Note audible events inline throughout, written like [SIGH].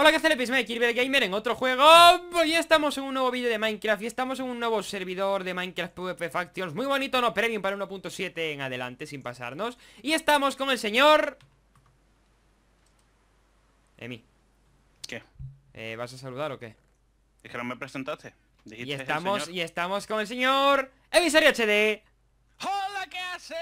Hola, ¿qué hace el Kirby Gamer en otro juego Hoy estamos en un nuevo vídeo de Minecraft Y estamos en un nuevo servidor de Minecraft PvP Factions Muy bonito, no, premium para 1.7 en adelante, sin pasarnos Y estamos con el señor... Emi ¿Qué? Eh, ¿Vas a saludar o qué? Es que no me presentaste y estamos, y estamos con el señor... Emisario HD que hace!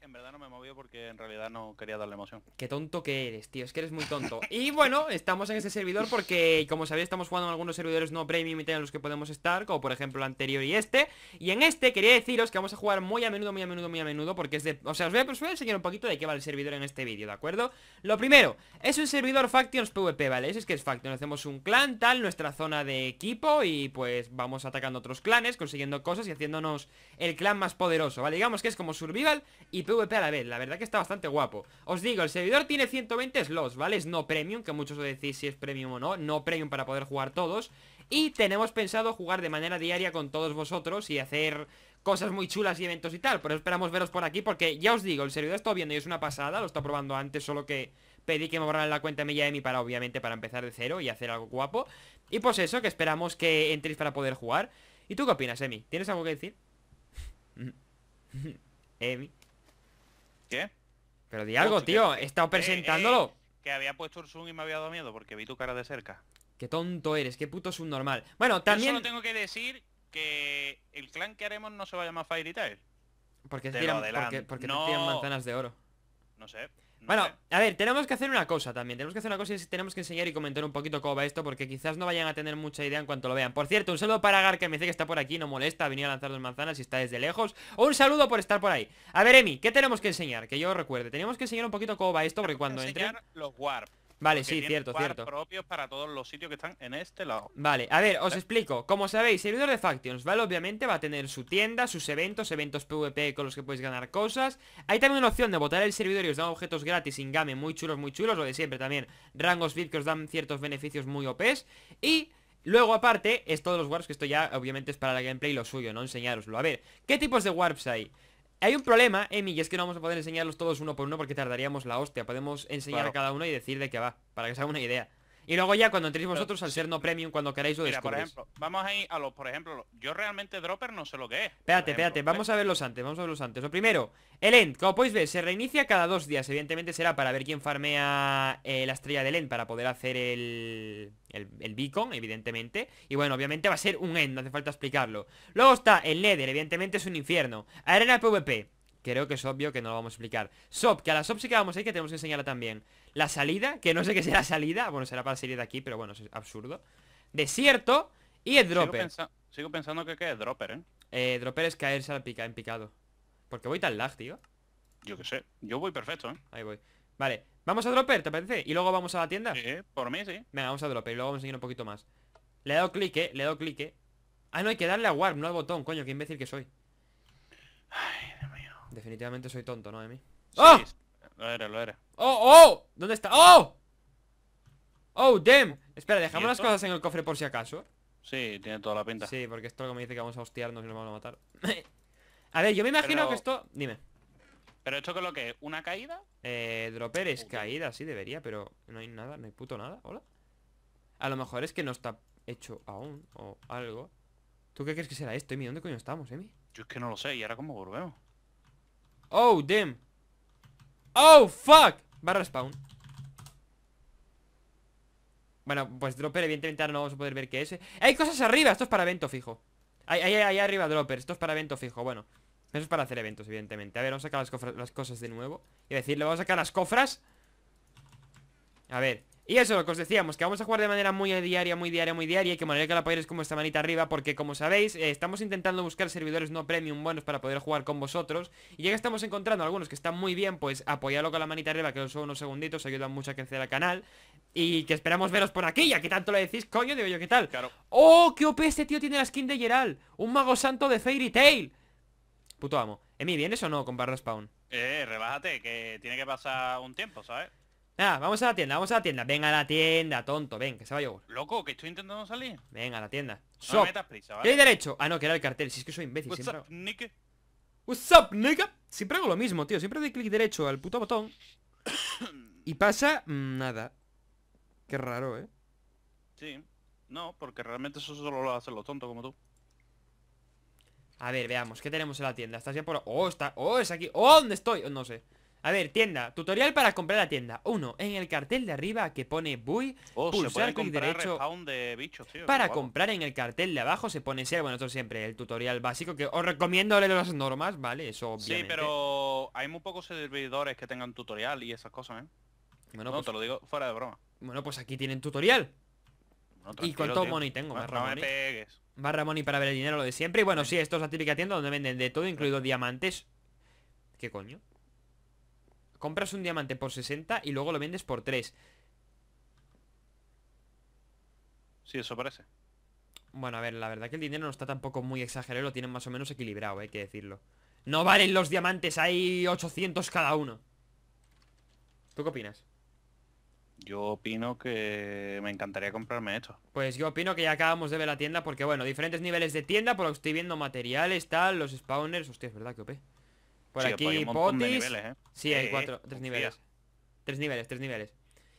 En verdad no me movió porque en realidad no quería darle emoción. Qué tonto que eres, tío. Es que eres muy tonto. y bueno, estamos en este servidor porque, como sabéis, estamos jugando en algunos servidores no premium y en los que podemos estar, como por ejemplo el anterior y este. Y en este quería deciros que vamos a jugar muy a menudo, muy a menudo, muy a menudo, porque es de... O sea, os voy a, enseñar un poquito de qué va el servidor en este vídeo, ¿de acuerdo? Lo primero, es un servidor Factions PvP, ¿vale? Eso es que es factions, Hacemos un clan, tal, nuestra zona de equipo y pues vamos atacando otros clanes, consiguiendo cosas y haciéndonos el clan más poderoso, ¿vale? Digamos que como survival y PvP a la vez La verdad que está bastante guapo Os digo, el servidor tiene 120 slots, ¿vale? Es no premium, que muchos os decís si es premium o no No premium para poder jugar todos Y tenemos pensado jugar de manera diaria con todos vosotros Y hacer cosas muy chulas y eventos y tal Pero esperamos veros por aquí porque ya os digo, el servidor está viendo y es una pasada Lo está probando antes, solo que pedí que me borraran la cuenta de mi para obviamente para empezar de cero y hacer algo guapo Y pues eso, que esperamos que entréis para poder jugar ¿Y tú qué opinas, Emi? ¿Tienes algo que decir? [LAUGHS] Mm. [LAUGHS] ¿Qué? Pero di algo, tío. Eh, he estado eh, presentándolo. Eh, que había puesto el zoom y me había dado miedo porque vi tu cara de cerca. Qué tonto eres, qué puto normal? Bueno, también... Yo solo tengo que decir que el clan que haremos no se va a llamar Fire Tail. Porque, porque, porque no. te manzanas de oro. No sé bueno, a ver, tenemos que hacer una cosa también Tenemos que hacer una cosa y es tenemos que enseñar y comentar un poquito cómo va esto Porque quizás no vayan a tener mucha idea en cuanto lo vean Por cierto, un saludo para Gar que me dice que está por aquí No molesta, ha venido a lanzar dos manzanas y está desde lejos Un saludo por estar por ahí A ver, Emi, ¿qué tenemos que enseñar? Que yo recuerde Tenemos que enseñar un poquito cómo va esto Porque cuando entrar los Vale, sí, cierto, cierto. propios para todos los sitios que están en este lado. Vale, a ver, os explico. Como sabéis, servidor de Factions, ¿vale? Obviamente va a tener su tienda, sus eventos, eventos PvP con los que podéis ganar cosas. Hay también una opción de botar el servidor y os dan objetos gratis, game muy chulos, muy chulos, lo de siempre también. Rangos VIP que os dan ciertos beneficios muy OPs. Y... Luego, aparte, es todos los warps, que esto ya obviamente es para la gameplay y lo suyo, no Enseñaroslo, A ver, ¿qué tipos de warps hay? Hay un problema, Emi, y es que no vamos a poder enseñarlos todos uno por uno porque tardaríamos la hostia. Podemos enseñar a cada uno y decir de que va, para que se haga una idea. Y luego ya cuando entréis vosotros, al ser no premium, cuando queráis lo mira, por ejemplo, vamos a ir a los, por ejemplo, yo realmente dropper no sé lo que es. Espérate, espérate, vamos a los antes, vamos a ver los antes. Lo primero, el end, como podéis ver, se reinicia cada dos días. Evidentemente será para ver quién farmea eh, la estrella del end para poder hacer el, el, el, beacon, evidentemente. Y bueno, obviamente va a ser un end, no hace falta explicarlo. Luego está el nether, evidentemente es un infierno. Arena PvP. Creo que es obvio que no lo vamos a explicar SOP, que a la SOP sí que vamos a ir, que tenemos que enseñarla también La salida, que no sé qué será salida Bueno, será para salir de aquí, pero bueno, es absurdo Desierto y el dropper Sigo, pensando que, es dropper, ¿eh? Eh, dropper es caerse al pica en picado Porque voy tan lag, tío Yo qué sé, yo voy perfecto, ¿eh? Ahí voy Vale, vamos a dropper, ¿te parece? Y luego vamos a la tienda Sí, por mí, sí Venga, vamos a dropper y luego vamos a seguir un poquito más Le he dado clic, ¿eh? Le he dado clic, eh. Ah, no, hay que darle a warp, no al botón, coño, qué imbécil que soy Definitivamente soy tonto, ¿no, Emi? Sí, ¡Oh! Lo eres, lo eres. ¡Oh, oh! ¿Dónde está? ¡Oh! ¡Oh, damn! Espera, dejamos las cosas en el cofre por si acaso. Sí, tiene toda la pinta. Sí, porque esto lo me dice que vamos a hostiarnos y nos vamos a matar. [LAUGHS] a ver, yo me imagino que esto... Dime. ¿Pero esto qué es lo que es? ¿Una caída? Eh, dropper es caída, sí debería, pero no hay nada, no hay puto nada, hola A lo mejor es que no está hecho aún, o algo ¿Tú qué crees que será esto, Emi? ¿Dónde coño estamos, Emi? Yo es que no lo sé, ¿y ahora cómo volvemos? Oh, damn. Oh, fuck. Barra spawn. Bueno, pues dropper evidentemente ahora no vamos a poder ver qué es Hay cosas arriba, esto es para evento fijo Ahí, ahí, arriba dropper, esto es para evento fijo Bueno, eso es para hacer eventos, evidentemente A ver, vamos a sacar las, las cosas de nuevo Y decirle, vamos a sacar las cofras A ver y eso, lo que os decíamos, que vamos a jugar de manera muy diaria, muy diaria, muy diaria Y que manera que la es como esta manita arriba Porque como sabéis, eh, estamos intentando buscar servidores no premium buenos para poder jugar con vosotros Y ya que estamos encontrando algunos que están muy bien Pues apoyadlo con la manita arriba, que son unos segunditos Ayudan mucho a crecer al canal Y que esperamos veros por aquí, ya que tanto lo decís, coño, digo yo, ¿qué tal? Claro ¡Oh, qué OP este tío tiene la skin de Geral! ¡Un mago santo de Fairy Tail! Puto amo Emi, ¿vienes o no con barra spawn? Eh, rebájate, que tiene que pasar un tiempo, ¿sabes? Nada, vamos a la tienda, vamos a la tienda. venga a la tienda, tonto, ven, que se va yo. Loco, que estoy intentando salir. Venga a la tienda. ¿vale? ¿Qué hay derecho? Ah, no, que era el cartel. Si es que soy imbécil. What's siempre... up, What's up, nigga? Siempre hago lo mismo, tío. Siempre doy clic derecho al puto botón. [COUGHS] y pasa mm, nada. Qué raro, ¿eh? Sí. No, porque realmente eso solo lo hacen los tontos como tú. A ver, veamos. ¿Qué tenemos en la tienda? ¿Estás ya por... Oh, está... Oh, es aquí. Oh, ¿dónde estoy? no sé. A ver, tienda, tutorial para comprar la tienda Uno, En el cartel de arriba que pone Buy o oh, Pulsar clic derecho Para comprar en el cartel de abajo se pone ser Bueno, esto siempre, el tutorial básico Que os recomiendo leer las normas, ¿vale? Eso obviamente Sí, pero hay muy pocos servidores que tengan tutorial y esas cosas, ¿eh? Bueno, no, pues te lo digo fuera de broma Bueno, pues aquí tienen tutorial Y ¿Y todo money tengo? Barra no, Barra money para ver el dinero, lo de siempre Y bueno, sí, esto es la típica tienda donde venden de todo, incluido diamantes ¿Qué coño? Compras un diamante por 60 y luego lo vendes por 3. Sí, eso parece. Bueno, a ver, la verdad que el dinero no está tampoco muy exagerado, lo tienen más o menos equilibrado, hay que decirlo. No valen los diamantes, hay 800 cada uno. ¿Tú qué opinas? Yo opino que me encantaría comprarme esto. Pues yo opino que ya acabamos de ver la tienda porque, bueno, diferentes niveles de tienda, por lo que estoy viendo materiales, tal, los spawners... Hostia, es verdad que OP. Por aquí ¿eh? Sí, hay eh, cuatro, tres niveles. Tres niveles, tres niveles.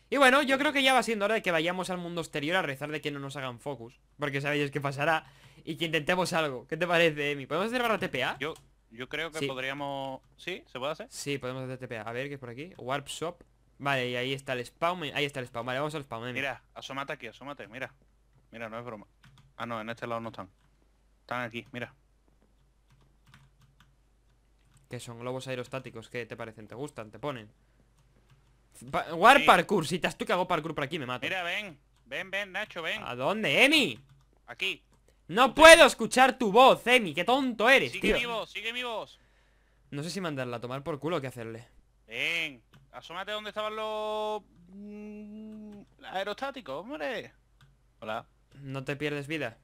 Y bueno, yo creo que ya va siendo hora de que vayamos al mundo exterior a rezar de que no nos hagan focus. Porque sabéis qué pasará. Y que intentemos algo. ¿Qué te parece, Emi? ¿Podemos hacer barra TPA? Yo, yo creo que podríamos... ¿Sí? ¿Se puede hacer? Sí, podemos hacer TPA. A ver, que es por aquí? Warp Shop. Vale, y ahí está el spawn. Ahí está el spawn. Vale, vamos al spawn. Emi. Mira, asómate aquí, asómate, mira. Mira, no es broma. Ah, no, en este lado no están. Están aquí, mira. Que son globos aerostáticos ¿Qué te parecen? ¿Te gustan? ¿Te ponen? War parkour Si te has tú que hago parkour por aquí me mato Mira, ven Ven, ven, Nacho, ven ¿A dónde, Emi? Aquí No puedo escuchar tu voz, Emi Qué tonto eres, sigue tío Sigue mi voz, sigue mi voz No sé si mandarla a tomar por culo o qué hacerle Ven Asómate donde estaban los... Mm, aerostáticos, hombre Hola ¿No te pierdes vida?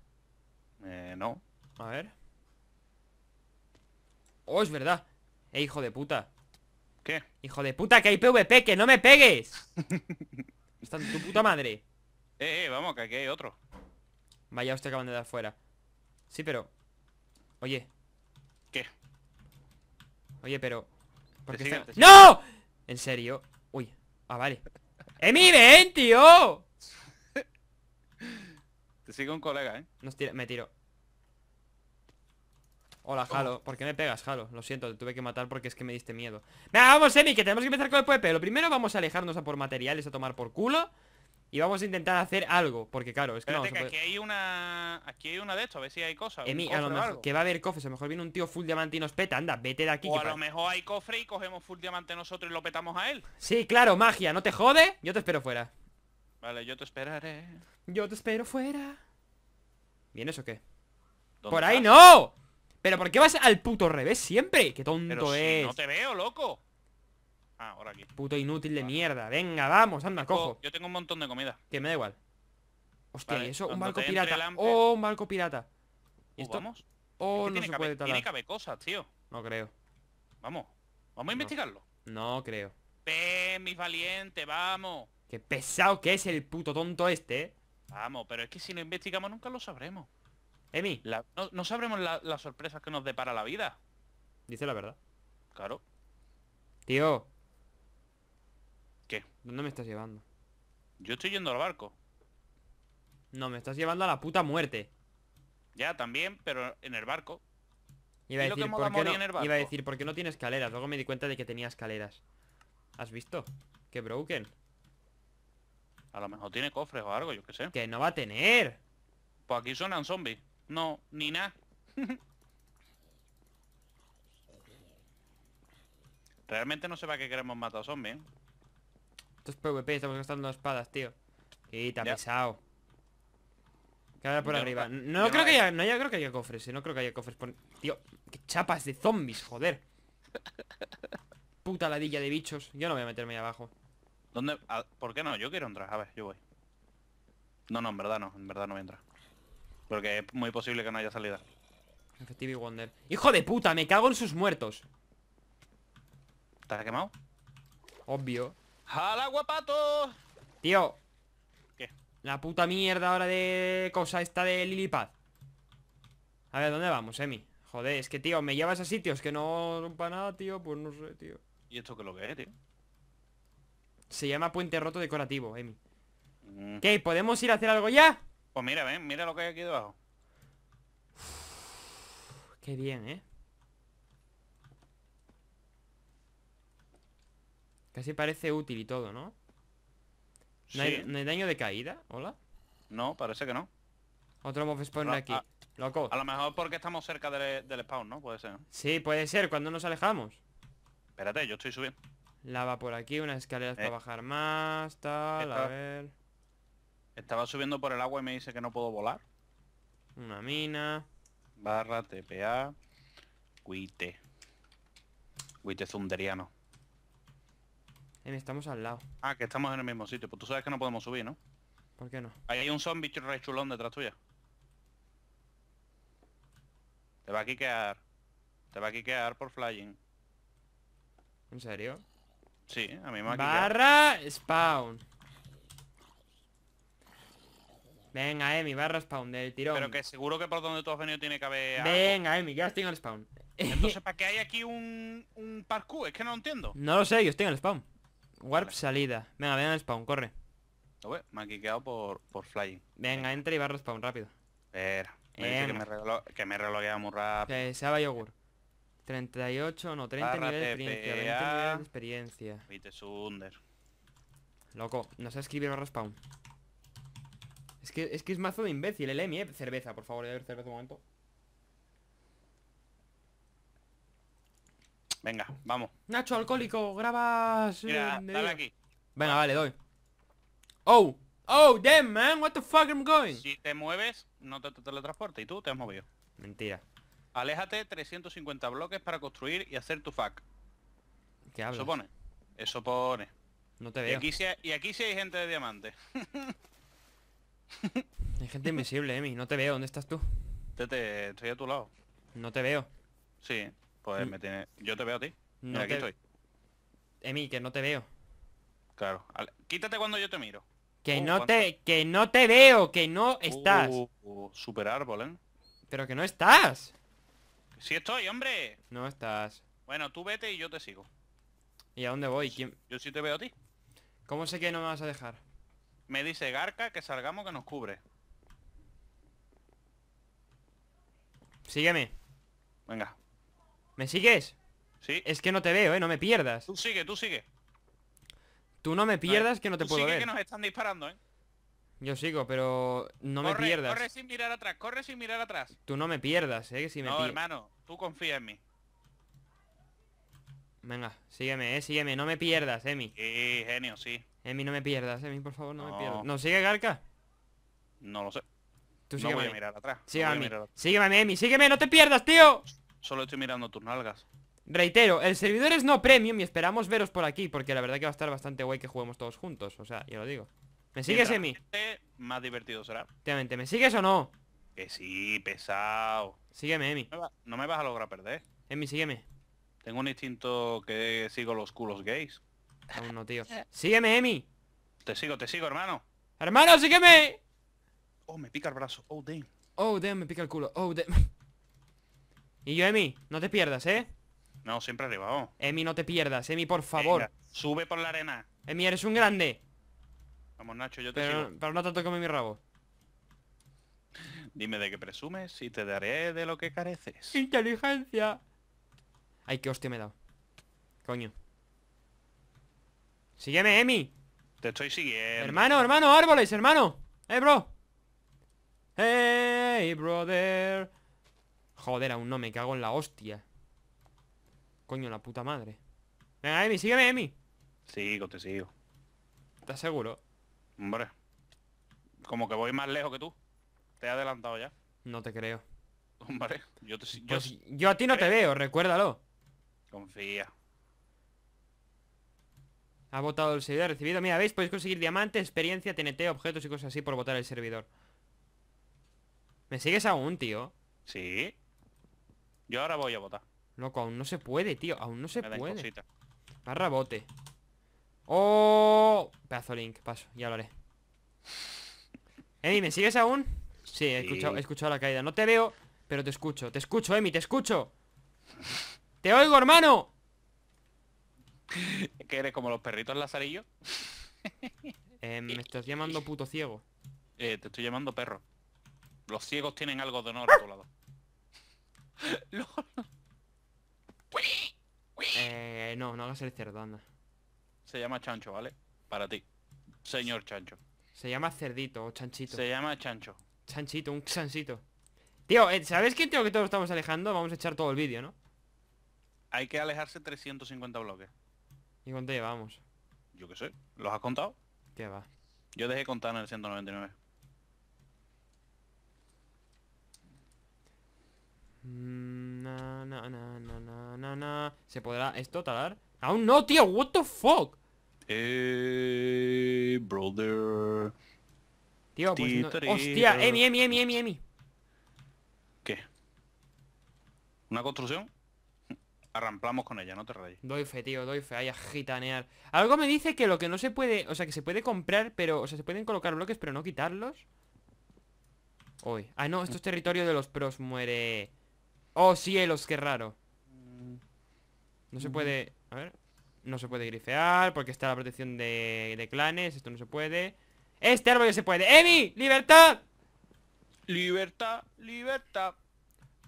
Eh, no A ver Oh, es verdad eh, hijo de puta. ¿Qué? Hijo de puta, que hay PvP, que no me pegues. [LAUGHS] Está en tu puta madre. Eh, eh, vamos, que aquí hay otro. Vaya, usted acaban de dar fuera. Sí, pero... Oye. ¿Qué? Oye, pero... ¿Por ¡No! ¿En serio? Uy. Ah, vale. ¡Emi, ven, tío! [LAUGHS] Te sigue un colega, ¿eh? Me tiro. Hola, Jalo. ¿Por qué me pegas, Jalo? Lo siento, te tuve que matar porque es que me diste miedo. Nah, vamos, Emi, que tenemos que empezar con el PvP. Lo primero vamos a alejarnos a por materiales, a tomar por culo. Y vamos a intentar hacer algo, porque claro, es que no que aquí hay una... Aquí hay una de esto, a ver si hay cosas Emi, a lo mejor... Que va a haber cofres, a lo mejor viene un tío full diamante y nos peta Anda, vete de aquí O a lo mejor hay cofre y cogemos full diamante nosotros y lo petamos a él Sí, claro, magia, no te jode Yo te espero fuera Vale, yo te esperaré Yo te espero fuera ¿Vienes o qué? ¡Por ahí no! ¿Pero por qué vas al puto revés siempre? ¡Qué tonto es! no te veo, loco! Ah, ahora aquí. Puto inútil de mierda. Venga, vamos, anda, cojo. Yo tengo un montón de comida. Que me da igual. Hostia, eso, un barco pirata. ¡Oh, un barco pirata! ¿Y esto? Oh, no se puede talar. Tiene que haber cosas, tío. No creo. Vamos. Vamos a investigarlo. No creo. Ven, mis valientes, vamos. Qué pesado que es el puto tonto este, eh. Vamos, pero es que si no investigamos nunca lo sabremos. Emi. no, sabremos las sorpresas que nos depara la vida. Dice la verdad. Claro. Tío. ¿Qué? ¿Dónde me estás llevando? Yo estoy yendo al barco. No, me estás llevando a la puta muerte. Ya, también, pero en el barco. Iba a, decir, ¿por qué no, iba a decir, ¿por qué no tiene escaleras? Luego me di cuenta de que tenía escaleras. ¿Has visto? Que broken. A lo mejor tiene cofres o algo, yo qué sé. Que no va a tener. Pues aquí suenan zombies. No, ni nada. Realmente no se va que queremos matar a zombies. ¿eh? Esto es PvP, estamos gastando espadas, tío. Y, también pesado. Cada por arriba. No, creo que haya, eh, no creo que haya cofres, si no creo que haya cofres. Tío, qué chapas de zombies, joder. Puta ladilla de bichos. Yo no voy a meterme ahí abajo. ¿Dónde? Ah, ¿Por qué no? Yo quiero entrar. A ver, yo voy. No, no, en verdad no. En verdad no voy a entrar. Porque es muy posible que no haya salida. Wonder. ¡Hijo de puta! Me cago en sus muertos. ¿Estás quemado? Obvio. ¡Hala, guapato! Tío. ¿Qué? La puta mierda ahora de cosa esta de Lilipad. A ver, ¿dónde vamos, Emi? Joder, es que, tío, me llevas a sitios que no son para nada, tío. Pues no sé, tío. ¿Y esto qué es lo que es, tío? Se llama puente roto decorativo, Emi. Mm. ¿Qué? ¿Podemos ir a hacer algo ya? Pues mira, ven, mira lo que hay aquí debajo. [SIGHS] qué bien, ¿eh? Casi parece útil y todo, ¿no? ¿No, hay, daño de caída? ¿Hola? No, parece que no. Otro mob spawn aquí. Loco. A lo mejor porque estamos cerca del, spawn, ¿no? Puede ser. Sí, puede ser, cuando nos alejamos. Espérate, yo estoy subiendo. Lava por aquí, unas escaleras para eh. bajar más, tal, a ver... Estaba subiendo por el agua y me dice que no puedo volar. Una mina. Barra, TPA. Guite. Guite zunderiano. Estamos al lado. Ah, que estamos en el mismo sitio. Pues tú sabes que no podemos subir, ¿no? ¿Por qué no? Ahí hay un zombie chulón detrás tuya. Te va a quiquear. Te va a quiquear por flying. ¿En serio? Sí, a mí me va a Barra spawn. Venga, Emi, barra spawn del tirón. Pero que seguro que por donde tú has venido tiene que haber Venga, Emi, ya estoy en el spawn. Entonces, [LAUGHS] ¿para qué hay aquí un, un parkour? Es que no lo entiendo. No lo sé, yo estoy en el spawn. Warp salida. Venga, ven el spawn, corre. me ha quedado por, por flying. Venga, entra y barra spawn rápido. Espera. Me que me, relojé que muy rápido. Que eh, se yogur. 38, no, 30 niveles de experiencia. 20 niveles de experiencia. Vite Sunder. Loco, no sé escribir barra spawn. Es que es, mazo de imbécil el Emi, eh. Cerveza, por favor, ya ver cerveza un momento. Venga, vamos. Nacho, alcohólico, grabas. Eh, dale aquí. Venga, vale, doy. Oh, oh, damn, man, what the fuck I'm going. Si te mueves, no te, teletransporta y tú te has movido. Mentira. Aléjate 350 bloques para construir y hacer tu fuck. ¿Qué hablas? Eso pone. Eso pone. No te veo. Y aquí sí, hay gente de diamante. [LAUGHS] Hay gente invisible, Emi. No te veo. ¿Dónde estás tú? Te estoy a tu lado. No te veo. Sí, pues mm. me tiene... Yo te veo a ti. No estoy. Emi, que no te veo. Claro. Quítate cuando yo te miro. Que uh, no te... Que no te veo. Que no estás. Uh, super árbol, ¿eh? Pero que no estás. Sí estoy, hombre. No estás. Bueno, tú vete y yo te sigo. ¿Y a dónde voy? ¿Quién... Yo sí te veo a ti. ¿Cómo sé que no me vas a dejar? Me dice Garca que salgamos que nos cubre. Sígueme. Venga. ¿Me sigues? Sí. Es que no te veo, eh, no me pierdas. Tú sigue, tú sigue. Tú no me pierdas que no te tú puedo sigue que nos están disparando, eh. Yo sigo, pero no me pierdas. Corre sin mirar atrás, corre sin mirar atrás. Tú no me pierdas, eh, si me No, hermano, tú confía en mí. Venga, sígueme, eh, sígueme, no me pierdas, Emi. sí, genio, sí. Emi, no me pierdas, Emi, por favor no, me pierdas. ¿Nos sigue Garka? No lo sé. Tú no sígueme. voy a mirar atrás. Sígueme Emi. Sígueme, no te pierdas, tío. Solo estoy mirando tus nalgas. Reitero, el servidor es no premium y esperamos veros por aquí, porque la verdad que va a estar bastante guay que juguemos todos juntos. O sea, ya lo digo. ¿Me sigues, Emi? Más divertido será. Obviamente, ¿me sigues o no? Que sí, pesado. Sígueme, Emi. No, no me vas a lograr perder. Emi, sígueme. Tengo un instinto que sigo los culos gays. Aún no, tío. [LAUGHS] Eh. ¡Sígueme, Emi! Te sigo, te sigo, hermano. ¡Hermano, sígueme! Oh, me pica el brazo. Oh, damn. Oh, damn, me pica el culo. Oh, damn. Y yo, Emi, no te pierdas, ¿eh? No, siempre arriba, oh. Emi, no te pierdas, Emi, por favor. sube por la arena. Emi, eres un grande. Vamos, Nacho, yo te pero, sigo. Pero no te toques mi rabo. Dime de qué presumes y te daré de lo que careces. Inteligencia. Ay, qué hostia me he dado. Coño. Sígueme, Emi. Te estoy siguiendo. Hermano, hermano, árboles, hermano. Eh, bro. Hey, brother. Joder, aún no me cago en la hostia. Coño, la puta madre. Venga, Emi, sígueme, Emi. Sigo, te sigo. ¿Estás seguro? Hombre. Como que voy más lejos que tú. Te he adelantado ya. No te creo. Hombre, yo te... sigo pues yo a ti no te eh. veo, recuérdalo. Confía. Ha votado el servidor recibido. Mira, ¿veis? Podéis conseguir diamantes, experiencia, TNT, objetos y cosas así por votar el servidor. ¿Me sigues aún, tío? Sí. Yo ahora voy a votar. Loco, aún no se puede, tío. Aún no se puede. Barra bote. ¡Oh! Pedazo link. Paso, ya lo haré. Emi, ¿me sigues aún? Sí, he, he escuchado la caída. No te veo, pero te escucho. Te escucho, Emi, te escucho. ¡Te oigo, hermano! que eres como los perritos lazarillos. [LAUGHS] Eh, me estás llamando puto ciego. Eh, te estoy llamando perro. Los ciegos tienen algo de honor a tu lado. [LAUGHS] eh, no, no hagas el cerdo, anda. Se llama chancho, ¿vale? Para ti. Señor chancho. Se llama cerdito o chanchito. Se llama chancho. Chanchito, un chanchito. Tío, eh, ¿sabes qué tío que todos estamos alejando? Vamos a echar todo el vídeo, ¿no? Hay que alejarse 350 bloques. ¿Y cuánto llevamos? Yo qué sé. ¿Los has contado? ¿Qué va? Yo dejé contar en el 199. Mm, na, na, na, na, na, na, ¿Se podrá esto talar? ¡Aún no, tío! ¡What the fuck! Eh, brother. Tío, pues no... ¡Hostia! ¡Emi, Emi, Emi, Emi, Emi! ¿Qué? ¿Una construcción? Arramplamos con ella, no te rayes. Doy fe, tío, doy fe, ahí a gitanear. Algo me dice que lo que no se puede, o sea, que se puede comprar, pero, o sea, se pueden colocar bloques, pero no quitarlos. hoy ah, no, esto es territorio de los pros, muere. Oh, cielos, qué raro. No se puede, a ver, no se puede grifear porque está la protección de, de clanes, esto no se puede. Este árbol ya se puede. ¡Emi! ¡Libertad! Libertad, libertad.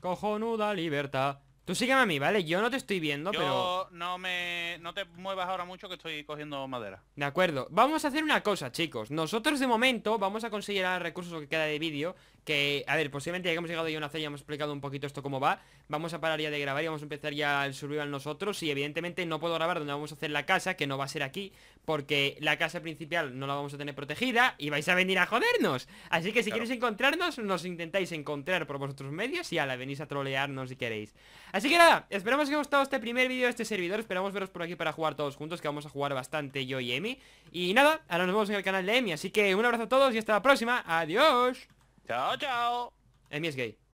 Cojonuda libertad. Tú sígueme a mí, ¿vale? Yo no te estoy viendo, pero... no me... No te muevas ahora mucho que estoy cogiendo madera. De acuerdo. Vamos a hacer una cosa, chicos. Nosotros, de momento, vamos a conseguir los recursos que queda de vídeo. Que, a ver, posiblemente ya hemos llegado ya a una y hemos explicado un poquito esto cómo va Vamos a parar ya de grabar y vamos a empezar ya el survival nosotros Y evidentemente no puedo grabar donde vamos a hacer la casa, que no va a ser aquí Porque la casa principal no la vamos a tener protegida y vais a venir a jodernos Así que si quieres queréis encontrarnos, nos intentáis encontrar por vosotros medios Y ala, venís a trolearnos si queréis Así que nada, esperamos que os haya gustado este primer vídeo de este servidor Esperamos veros por aquí para jugar todos juntos, que vamos a jugar bastante yo y Emi Y nada, ahora nos vemos en el canal de Emi Así que un abrazo a todos y hasta la próxima, adiós Chao, chao. Emi es gay.